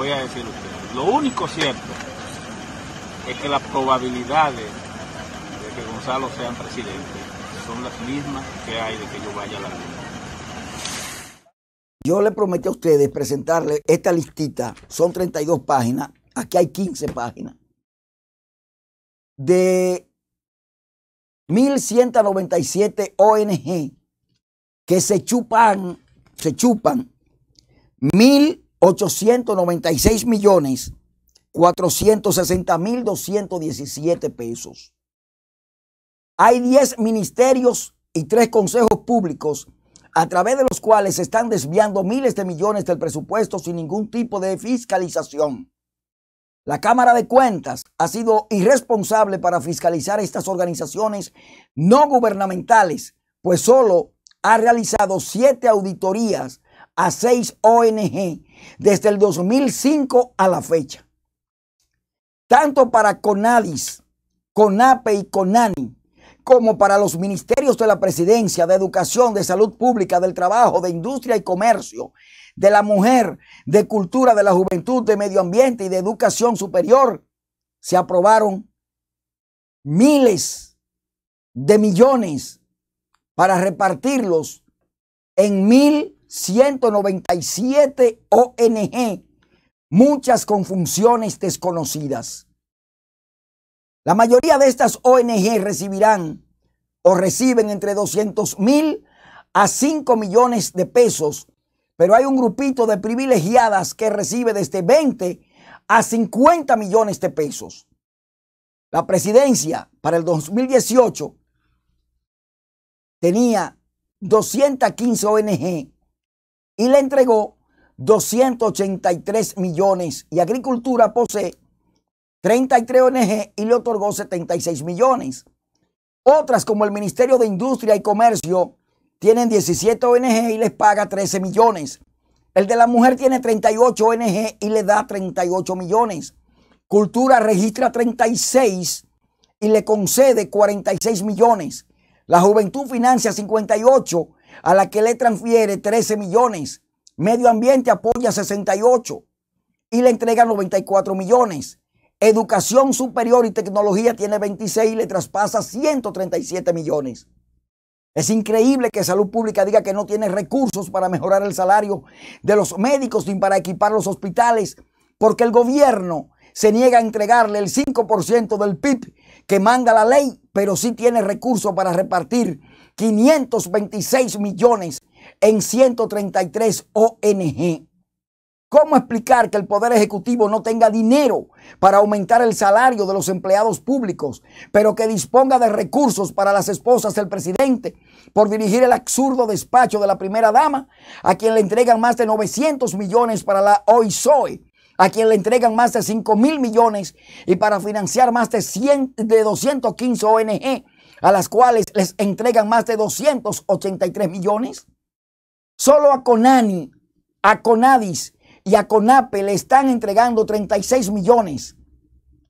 voy a decir Lo único cierto es que las probabilidades de que Gonzalo sea presidente son las mismas que hay de que yo vaya a la luna. Yo le prometí a ustedes presentarle esta listita, son 32 páginas, aquí hay 15 páginas, de 1.197 ONG que se chupan, se chupan mil 896 millones 460 mil 217 pesos. Hay 10 ministerios y 3 consejos públicos a través de los cuales se están desviando miles de millones del presupuesto sin ningún tipo de fiscalización. La Cámara de Cuentas ha sido irresponsable para fiscalizar estas organizaciones no gubernamentales, pues solo ha realizado siete auditorías a seis ONG desde el 2005 a la fecha. Tanto para CONADIS, CONAPE y CONANI, como para los ministerios de la presidencia, de educación, de salud pública, del trabajo, de industria y comercio, de la mujer, de cultura, de la juventud, de medio ambiente y de educación superior, se aprobaron miles de millones para repartirlos en mil 197 ONG, muchas con funciones desconocidas. La mayoría de estas ONG recibirán o reciben entre 200 mil a 5 millones de pesos, pero hay un grupito de privilegiadas que recibe desde 20 a 50 millones de pesos. La presidencia para el 2018 tenía 215 ONG y le entregó 283 millones y Agricultura posee 33 ONG y le otorgó 76 millones. Otras como el Ministerio de Industria y Comercio tienen 17 ONG y les paga 13 millones. El de la mujer tiene 38 ONG y le da 38 millones. Cultura registra 36 y le concede 46 millones. La Juventud financia 58 a la que le transfiere 13 millones. Medio Ambiente apoya 68 y le entrega 94 millones. Educación Superior y Tecnología tiene 26 y le traspasa 137 millones. Es increíble que Salud Pública diga que no tiene recursos para mejorar el salario de los médicos ni para equipar los hospitales, porque el gobierno se niega a entregarle el 5% del PIB que manda la ley, pero sí tiene recursos para repartir 526 millones en 133 ONG. ¿Cómo explicar que el Poder Ejecutivo no tenga dinero para aumentar el salario de los empleados públicos, pero que disponga de recursos para las esposas del presidente por dirigir el absurdo despacho de la primera dama, a quien le entregan más de 900 millones para la soy, e, a quien le entregan más de 5 mil millones y para financiar más de, 100, de 215 ONG a las cuales les entregan más de 283 millones? Solo a Conani, a Conadis y a Conape le están entregando 36 millones.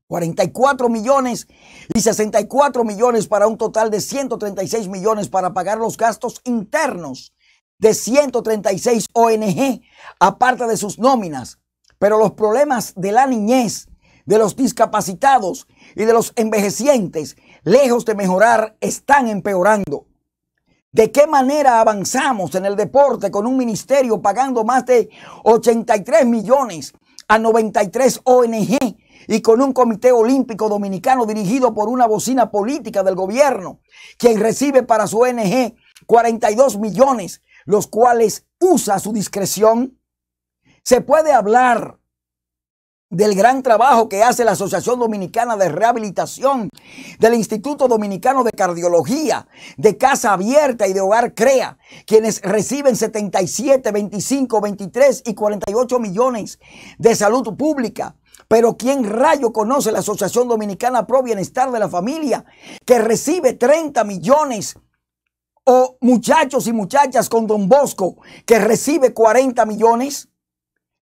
44 millones y 64 millones para un total de 136 millones para pagar los gastos internos de 136 ONG, aparte de sus nóminas. Pero los problemas de la niñez, de los discapacitados y de los envejecientes lejos de mejorar, están empeorando. ¿De qué manera avanzamos en el deporte con un ministerio pagando más de 83 millones a 93 ONG y con un comité olímpico dominicano dirigido por una bocina política del gobierno, quien recibe para su ONG 42 millones, los cuales usa su discreción? Se puede hablar del gran trabajo que hace la Asociación Dominicana de Rehabilitación, del Instituto Dominicano de Cardiología, de Casa Abierta y de Hogar Crea, quienes reciben 77, 25, 23 y 48 millones de salud pública. Pero ¿quién rayo conoce la Asociación Dominicana Pro Bienestar de la Familia, que recibe 30 millones o muchachos y muchachas con Don Bosco, que recibe 40 millones?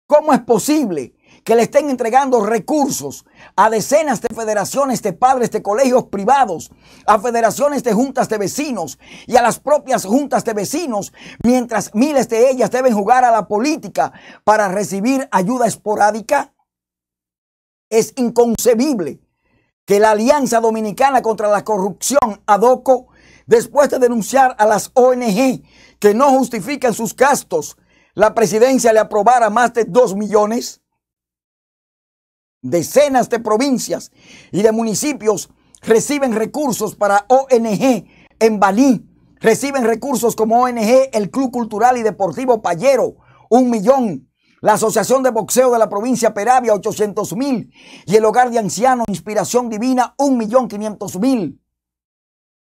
¿Cómo es posible? que le estén entregando recursos a decenas de federaciones de padres de colegios privados, a federaciones de juntas de vecinos y a las propias juntas de vecinos, mientras miles de ellas deben jugar a la política para recibir ayuda esporádica? Es inconcebible que la Alianza Dominicana contra la Corrupción, ADOCO, después de denunciar a las ONG que no justifican sus gastos, la presidencia le aprobara más de 2 millones? Decenas de provincias y de municipios reciben recursos para ONG en Bali. Reciben recursos como ONG el Club Cultural y Deportivo Payero, un millón. La Asociación de Boxeo de la provincia Peravia, 800 mil. Y el Hogar de Ancianos, Inspiración Divina, un millón 500 mil.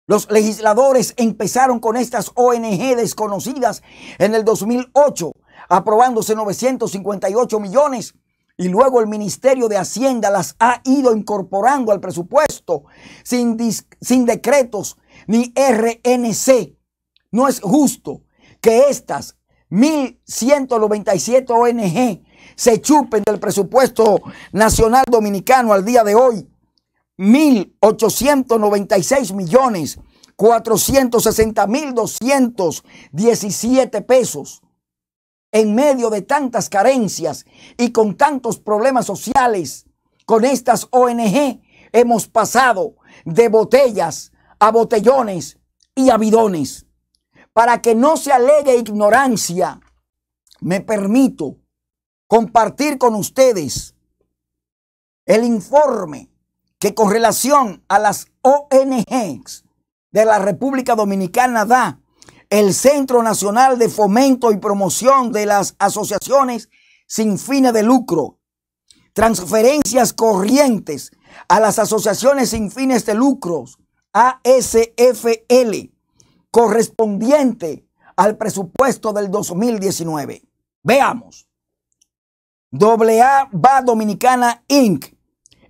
Los legisladores empezaron con estas ONG desconocidas en el 2008, aprobándose 958 millones y luego el Ministerio de Hacienda las ha ido incorporando al presupuesto sin, sin decretos ni RNC. No es justo que estas 1.197 ONG se chupen del presupuesto nacional dominicano al día de hoy. 1.896 millones pesos en medio de tantas carencias y con tantos problemas sociales, con estas ONG hemos pasado de botellas a botellones y a bidones. Para que no se alegue ignorancia, me permito compartir con ustedes el informe que con relación a las ONGs de la República Dominicana da el Centro Nacional de Fomento y Promoción de las Asociaciones sin fines de lucro, transferencias corrientes a las asociaciones sin fines de lucros, ASFL, correspondiente al presupuesto del 2019. Veamos. AA va Dominicana Inc.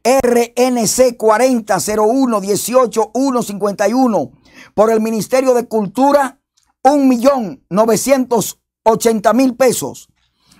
RNC 4001-18151, por el Ministerio de Cultura 1.980.000 millón novecientos mil pesos.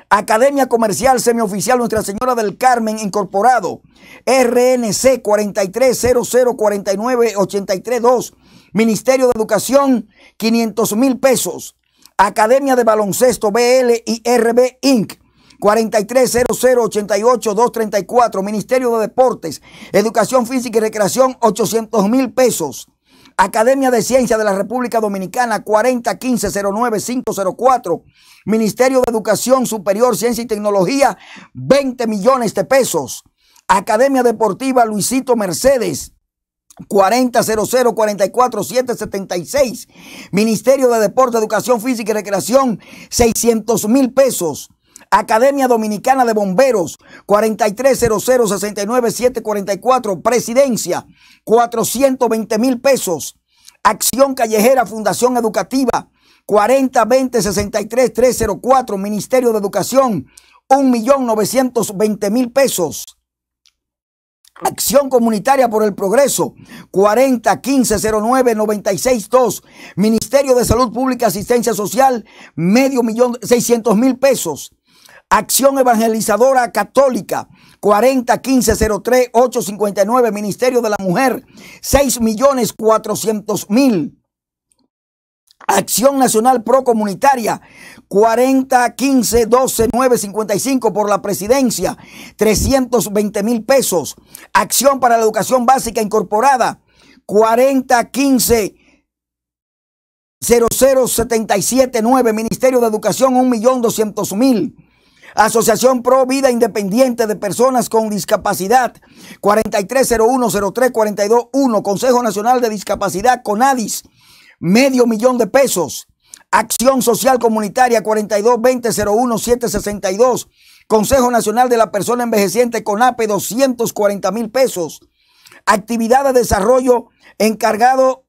Academia Comercial Semioficial Nuestra Señora del Carmen Incorporado, RNC 430049832, 2 Ministerio de Educación 500 mil pesos, Academia de Baloncesto BL y RB Inc. 430088234 234 Ministerio de Deportes, Educación Física y Recreación 800 mil pesos. Academia de Ciencia de la República Dominicana 4015-09504, Ministerio de Educación Superior, Ciencia y Tecnología, 20 millones de pesos. Academia Deportiva Luisito Mercedes, 4000 776. Ministerio de Deporte, Educación Física y Recreación, 600 mil pesos. Academia Dominicana de Bomberos, 4300-69744, Presidencia, 420 mil pesos. Acción Callejera Fundación Educativa, 4020-63304, Ministerio de Educación, 1.920.000 pesos. Acción Comunitaria por el Progreso, 401509962. Ministerio de Salud Pública, Asistencia Social, medio millón, 600 mil pesos. Acción Evangelizadora Católica 401503859. 859 Ministerio de la Mujer, 6.400.000. mil. Acción Nacional Procomunitaria 4015-12955 por la presidencia, 320 pesos. Acción para la Educación Básica Incorporada 4015 00779 Ministerio de Educación 1.200.000. Asociación Pro Vida Independiente de Personas con Discapacidad, 430103421, Consejo Nacional de Discapacidad, CONADIS, medio millón de pesos. Acción Social Comunitaria, 42201-762. Consejo Nacional de la Persona Envejeciente, CONAPE, 240 mil pesos. Actividad de desarrollo encargado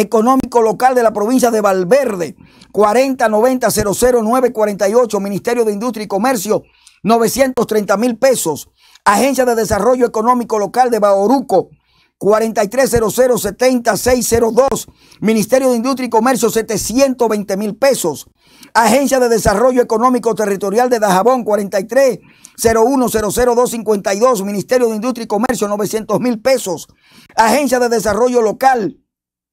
Económico Local de la provincia de Valverde, 4090-00948, Ministerio de Industria y Comercio, 930 mil pesos. Agencia de Desarrollo Económico Local de Baoruco, 4300-70602, Ministerio de Industria y Comercio, 720 mil pesos. Agencia de Desarrollo Económico Territorial de Dajabón, 4301 Ministerio de Industria y Comercio, 900 mil pesos. Agencia de Desarrollo Local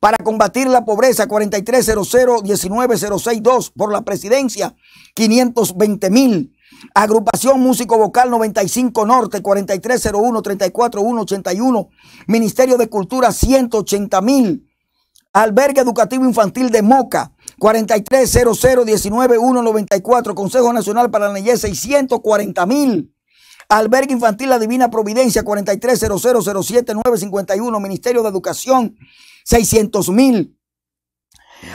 para combatir la pobreza 4300-19062 por la presidencia 520 mil. Agrupación Músico Vocal 95 Norte 4301-34181. Ministerio de Cultura 180 mil. Albergue Educativo Infantil de Moca 4300-19194. Consejo Nacional para la Niñez 640 mil. Albergue Infantil La Divina Providencia 9 Ministerio de Educación 600 mil.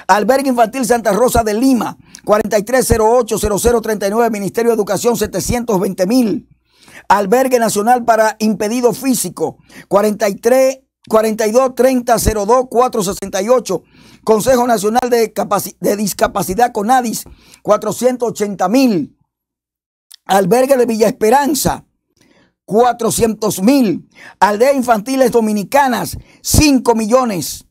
Albergue Infantil Santa Rosa de Lima, 43080039, Ministerio de Educación, 720 mil. Albergue Nacional para Impedido Físico, 43 42 02 468. Consejo Nacional de, de Discapacidad CONADIS, 480 mil. Albergue de Villa Esperanza, 400 mil. Aldeas infantiles dominicanas, 5 millones.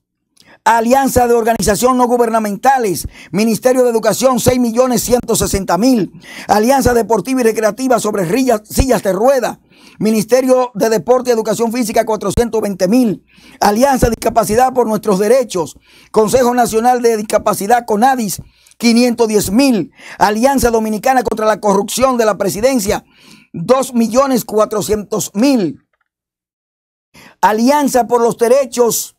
Alianza de Organización No Gubernamentales, Ministerio de Educación, 6 millones 160 mil. Alianza Deportiva y Recreativa sobre sillas de rueda. Ministerio de Deporte y Educación Física, 420 mil. Alianza Discapacidad por Nuestros Derechos. Consejo Nacional de Discapacidad, CONADIS, 510 mil. Alianza Dominicana contra la Corrupción de la Presidencia, 2.400.000, mil. Alianza por los Derechos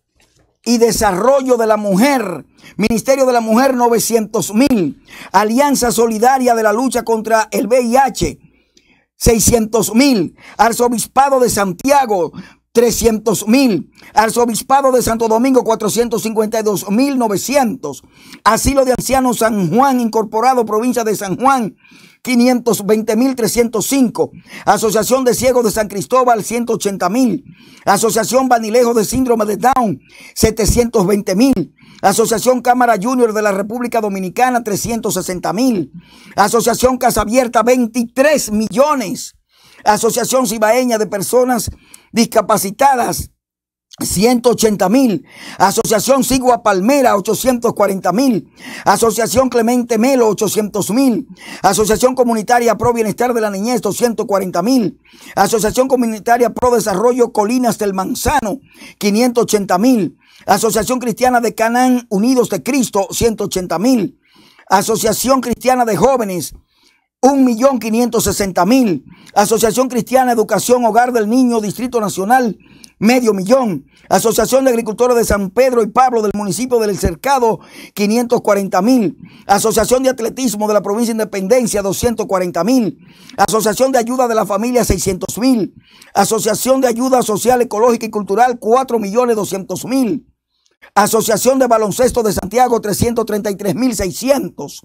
y Desarrollo de la Mujer, Ministerio de la Mujer 900.000, Alianza Solidaria de la Lucha contra el VIH 600.000, Arzobispado de Santiago 300 mil. Arzobispado de Santo Domingo, 452 mil 900. Asilo de ancianos San Juan, incorporado, provincia de San Juan, 520 mil 305. Asociación de Ciegos de San Cristóbal, 180 mil. Asociación Banilejo de Síndrome de Down, 720 mil. Asociación Cámara Junior de la República Dominicana, 360 mil. Asociación Casa Abierta, 23 millones. Asociación Cibaeña de Personas discapacitadas 180 mil. Asociación Sigua Palmera, 840 mil. Asociación Clemente Melo, 800 mil. Asociación Comunitaria Pro Bienestar de la Niñez, 240 mil. Asociación Comunitaria Pro Desarrollo Colinas del Manzano, 580 mil. Asociación Cristiana de Canaán Unidos de Cristo, 180 mil. Asociación Cristiana de Jóvenes, 1.560.000. Asociación Cristiana Educación Hogar del Niño Distrito Nacional, medio millón. Asociación de Agricultores de San Pedro y Pablo del municipio del Cercado, cuarenta mil. Asociación de Atletismo de la provincia de Independencia, cuarenta mil. Asociación de Ayuda de la Familia, 600.000 mil. Asociación de Ayuda Social, Ecológica y Cultural, cuatro millones doscientos mil. Asociación de Baloncesto de Santiago, 333.600.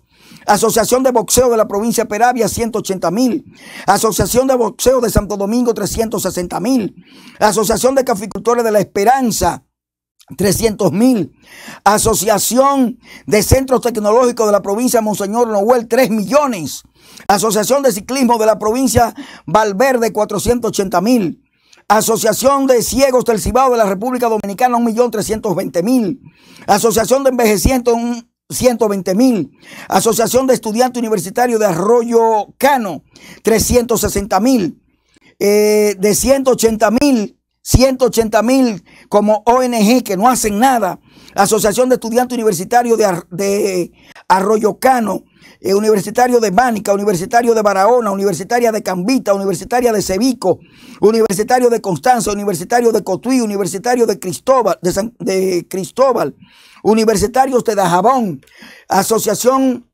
Asociación de Boxeo de la provincia de Peravia, 180.000. Asociación de Boxeo de Santo Domingo, 360.000. Asociación de Caficultores de la Esperanza, 300.000. Asociación de Centros Tecnológicos de la provincia de Monseñor Noel, 3 millones. Asociación de Ciclismo de la provincia Valverde, 480 mil. Asociación de Ciegos del Cibao de la República Dominicana, 1.320.000. Asociación de Envejecientes, 120.000. Asociación de Estudiantes Universitarios de Arroyo Cano, 360.000. Eh, de 180.000 180 mil como ONG que no hacen nada, Asociación de Estudiantes Universitarios de, Arroyocano, Arroyo Cano, eh, Universitario de Bánica, Universitario de Barahona, Universitaria de Cambita, Universitaria de Cevico, Universitario de Constanza, Universitario de Cotuí, Universitario de Cristóbal, de, de Cristóbal, Universitarios de Dajabón, Asociación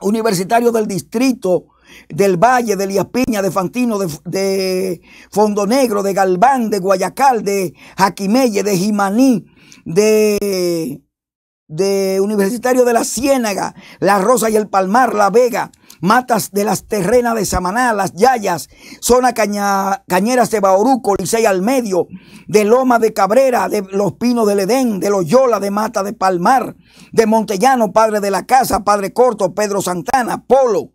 Universitario del Distrito, del Valle, de Liapiña, de Fantino, de, de, Fondo Negro, de Galván, de Guayacal, de Jaquimelle, de Jimaní, de, de Universitario de la Ciénaga, La Rosa y el Palmar, La Vega, Matas de las Terrenas de Samaná, Las Yayas, Zona Caña, Cañeras de Bauruco, Licey al Medio, de Loma de Cabrera, de Los Pinos del Edén, de Loyola, de Mata de Palmar, de Montellano, Padre de la Casa, Padre Corto, Pedro Santana, Polo,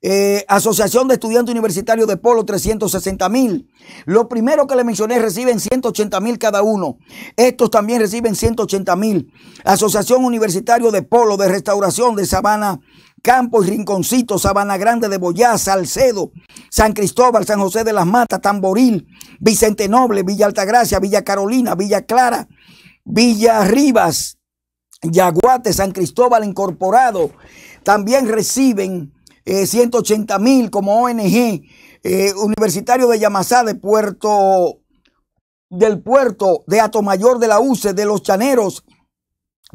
eh, Asociación de Estudiantes Universitarios de Polo, 360 mil. Lo primero que le mencioné reciben 180 mil cada uno. Estos también reciben 180 mil. Asociación Universitario de Polo, de Restauración de Sabana, Campos y Rinconcito, Sabana Grande de Boyá, Salcedo, San Cristóbal, San José de las Matas, Tamboril, Vicente Noble, Villa Altagracia, Villa Carolina, Villa Clara, Villa Rivas, Yaguate, San Cristóbal Incorporado. También reciben 180 eh, mil como ONG, eh, Universitario de Yamasá de Puerto, del puerto de Atomayor de la UCE, de los Chaneros,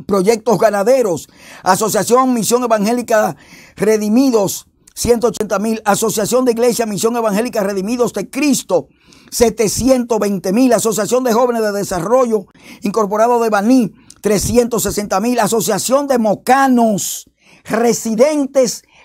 Proyectos Ganaderos, Asociación Misión Evangélica Redimidos, 180 mil, Asociación de Iglesia Misión Evangélica Redimidos de Cristo, 720 mil, Asociación de Jóvenes de Desarrollo Incorporado de Baní, 360 mil, Asociación de Mocanos, Residentes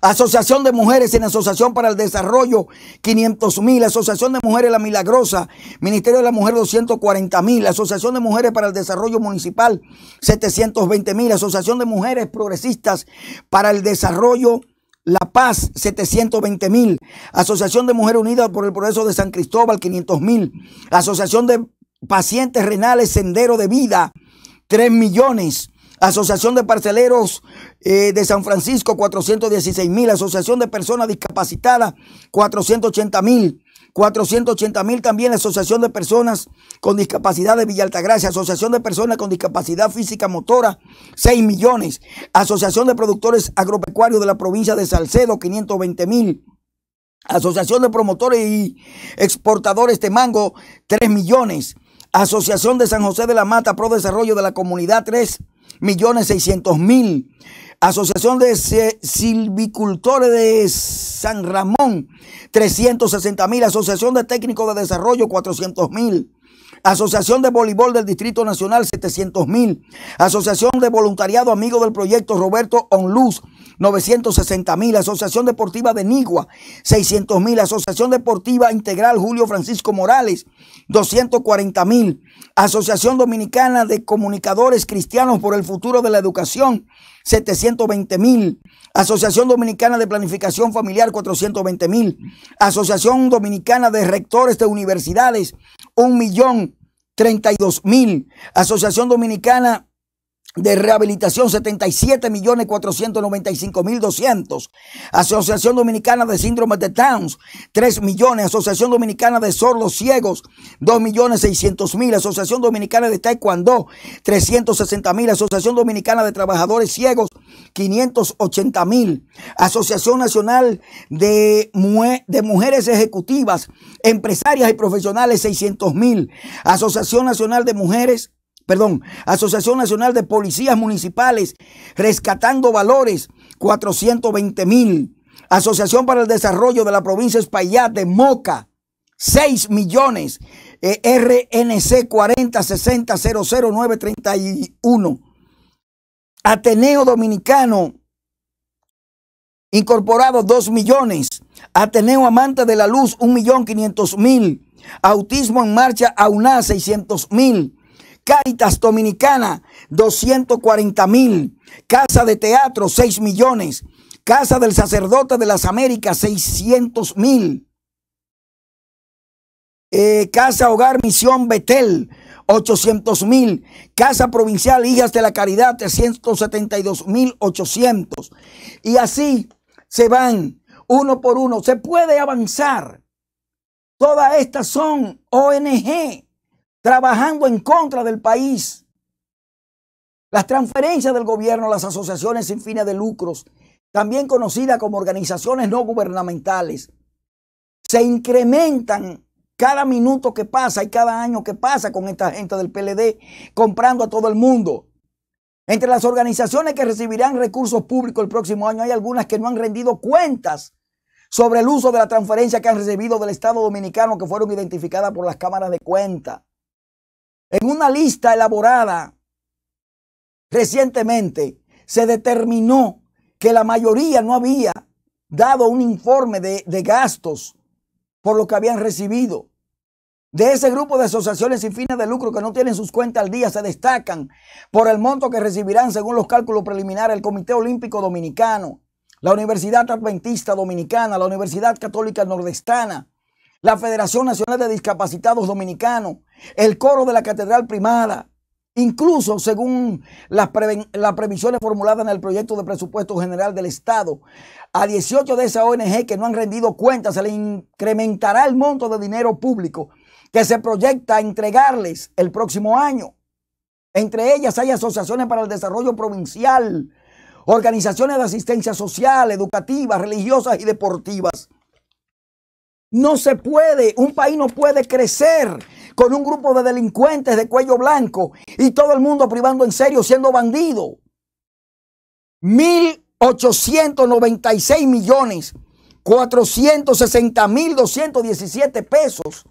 Asociación de Mujeres en Asociación para el Desarrollo, 500 mil. Asociación de Mujeres La Milagrosa, Ministerio de la Mujer, 240 mil. Asociación de Mujeres para el Desarrollo Municipal, 720 mil. Asociación de Mujeres Progresistas para el Desarrollo la Paz, 720 mil. Asociación de Mujeres Unidas por el Progreso de San Cristóbal, 500 mil. Asociación de Pacientes Renales Sendero de Vida, 3 millones. Asociación de Parceleros eh, de San Francisco, 416 mil. Asociación de Personas Discapacitadas, 480 mil. 480 mil también Asociación de Personas con Discapacidad de Villa Altagracia, Asociación de Personas con Discapacidad Física Motora, 6 millones, Asociación de Productores Agropecuarios de la provincia de Salcedo, 520 mil, Asociación de Promotores y Exportadores de Mango, 3 millones, Asociación de San José de la Mata, Pro Desarrollo de la Comunidad, 3 millones seiscientos mil. Asociación de Silvicultores de San Ramón, 360 mil. Asociación de Técnicos de Desarrollo, 400.000. mil. Asociación de Voleibol del Distrito Nacional, 700 mil. Asociación de Voluntariado Amigo del Proyecto Roberto Onluz, 960 mil. Asociación Deportiva de Nigua, 600 mil. Asociación Deportiva Integral Julio Francisco Morales, 240 mil. Asociación Dominicana de Comunicadores Cristianos por el Futuro de la Educación, 720 mil. Asociación Dominicana de Planificación Familiar 420 mil, Asociación Dominicana de Rectores de Universidades 1 millón 32 mil, Asociación Dominicana de rehabilitación 77 millones 495 mil 200. Asociación Dominicana de Síndromes de Towns 3 millones. Asociación Dominicana de Sordos Ciegos 2 millones Asociación Dominicana de Taekwondo 360 mil. Asociación Dominicana de Trabajadores Ciegos 580 mil. Asociación Nacional de, de Mujeres Ejecutivas, Empresarias y Profesionales 600.000. Asociación Nacional de Mujeres perdón, Asociación Nacional de Policías Municipales, Rescatando Valores, 420 mil. Asociación para el Desarrollo de la Provincia Espaillat de Moca, 6 millones. Eh, RNC 40600931. Ateneo Dominicano, incorporado 2 millones. Ateneo Amante de la Luz, 1.500.000. Autismo en Marcha, AUNA, 600 mil. Cáritas Dominicana, 240 mil. Casa de Teatro, 6 millones. Casa del Sacerdote de las Américas, 600 mil. Eh, Casa Hogar Misión Betel, 800 mil. Casa Provincial Hijas de la Caridad, 372 mil 800. Y así se van uno por uno. Se puede avanzar. Todas estas son ONG trabajando en contra del país. Las transferencias del gobierno a las asociaciones sin fines de lucros, también conocidas como organizaciones no gubernamentales, se incrementan cada minuto que pasa y cada año que pasa con esta gente del PLD comprando a todo el mundo. Entre las organizaciones que recibirán recursos públicos el próximo año hay algunas que no han rendido cuentas sobre el uso de la transferencia que han recibido del Estado Dominicano que fueron identificadas por las cámaras de cuenta. En una lista elaborada recientemente se determinó que la mayoría no había dado un informe de, gastos por lo que habían recibido. De ese grupo de asociaciones sin fines de lucro que no tienen sus cuentas al día se destacan por el monto que recibirán según los cálculos preliminares el Comité Olímpico Dominicano, la Universidad Adventista Dominicana, la Universidad Católica Nordestana, la Federación Nacional de Discapacitados Dominicanos, el coro de la Catedral Primada, incluso según las, previsiones formuladas en el proyecto de presupuesto general del Estado, a 18 de esas ONG que no han rendido cuentas se le incrementará el monto de dinero público que se proyecta entregarles el próximo año. Entre ellas hay asociaciones para el desarrollo provincial, organizaciones de asistencia social, educativa, religiosas y deportivas. No se puede, un país no puede crecer con un grupo de delincuentes de cuello blanco y todo el mundo privando en serio siendo bandido. 1.896 millones pesos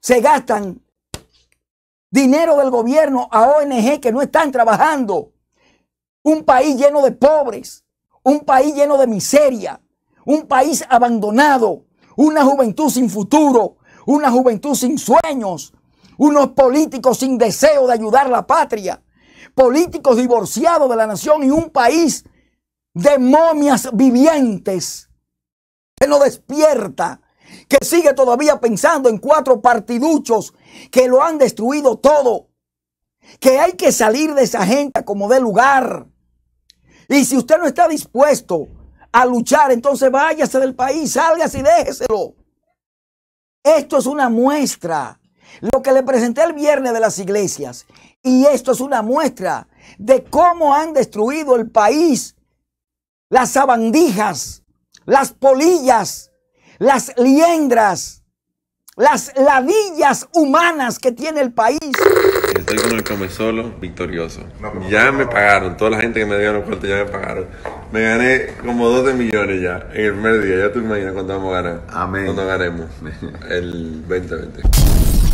se gastan dinero del gobierno a ONG que no están trabajando. Un país lleno de pobres, un país lleno de miseria, un país abandonado, una juventud sin futuro, una juventud sin sueños, unos políticos sin deseo de ayudar a la patria, políticos divorciados de la nación y un país de momias vivientes que no despierta, que sigue todavía pensando en cuatro partiduchos que lo han destruido todo, que hay que salir de esa gente como de lugar. Y si usted no está dispuesto a luchar, entonces váyase del país, sálgase y déjeselo. Esto es una muestra. Lo que le presenté el viernes de las iglesias. Y esto es una muestra de cómo han destruido el país. Las sabandijas, las polillas, las liendras, las ladillas humanas que tiene el país estoy con el come solo victorioso. ya me pagaron, toda la gente que me dio los cuartos ya me pagaron. Me gané como 12 millones ya en el primer día. Ya tú imaginas cuánto vamos a ganar. Amén. Cuando ganemos el 2020.